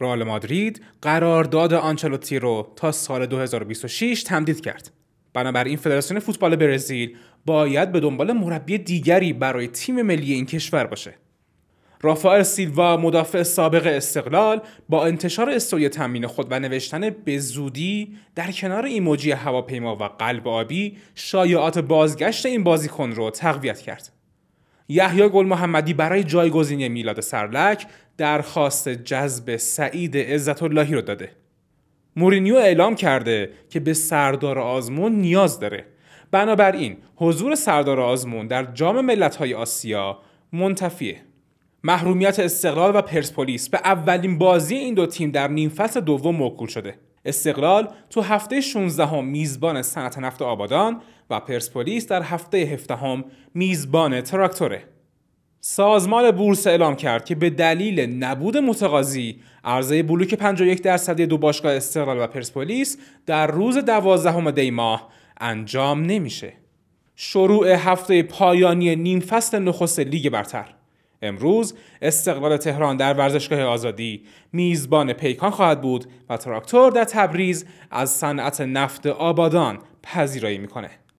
رئال مادرید قرارداد آنچلوتی رو تا سال 2026 تمدید کرد. بنابراین فدراسیون فوتبال برزیل باید به دنبال مربی دیگری برای تیم ملی این کشور باشه. رافائل سیلوا مدافع سابق استقلال با انتشار استوری تمرین خود و نوشتن به زودی در کنار ایموجی هواپیما و قلب آبی شایعات بازگشت این بازیکن رو تقویت کرد. یحیی گل محمدی برای جایگزینی میلاد سرلک درخواست جذب سعید عزت اللهی رو داده. مورینیو اعلام کرده که به سردار آزمون نیاز داره. بنابراین حضور سردار آزمون در جام ملت‌های آسیا منتفیه. محرومیت استقلال و پرسپولیس به اولین بازی این دو تیم در نیم فصل دوم موکول شده. استقلال تو هفته 16 هم میزبان صنعت نفت آبادان و پرسپولیس در هفته 17 هم میزبان تراکتوره. سازمان بورس اعلام کرد که به دلیل نبود متقاضی عرضه بلوک 51 درصدی دو باشگاه استقلال و پرسپولیس در روز 12 دی ماه انجام نمیشه. شروع هفته پایانی نیم فصل نخست لیگ برتر امروز استقلال تهران در ورزشگاه آزادی میزبان پیکان خواهد بود و تراکتور در تبریز از صنعت نفت آبادان پذیرایی میکنه